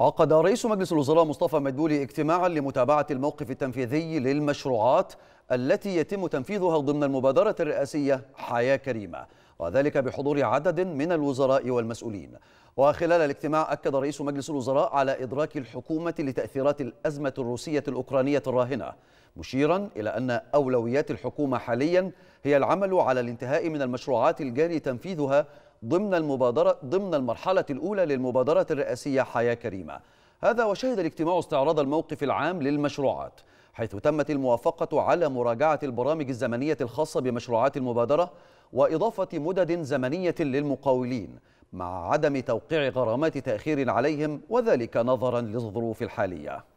عقد رئيس مجلس الوزراء مصطفى مدبولي اجتماعا لمتابعة الموقف التنفيذي للمشروعات التي يتم تنفيذها ضمن المبادرة الرئاسية حياة كريمة وذلك بحضور عدد من الوزراء والمسؤولين وخلال الاجتماع أكد رئيس مجلس الوزراء على إدراك الحكومة لتأثيرات الأزمة الروسية الأوكرانية الراهنة مشيرا إلى أن أولويات الحكومة حاليا هي العمل على الانتهاء من المشروعات الجاري تنفيذها ضمن المبادرة ضمن المرحلة الأولى للمبادرة الرئاسية حياة كريمة هذا وشهد الاجتماع استعراض الموقف العام للمشروعات حيث تمت الموافقة على مراجعة البرامج الزمنية الخاصة بمشروعات المبادرة وإضافة مدد زمنية للمقاولين مع عدم توقيع غرامات تأخير عليهم وذلك نظرا للظروف الحالية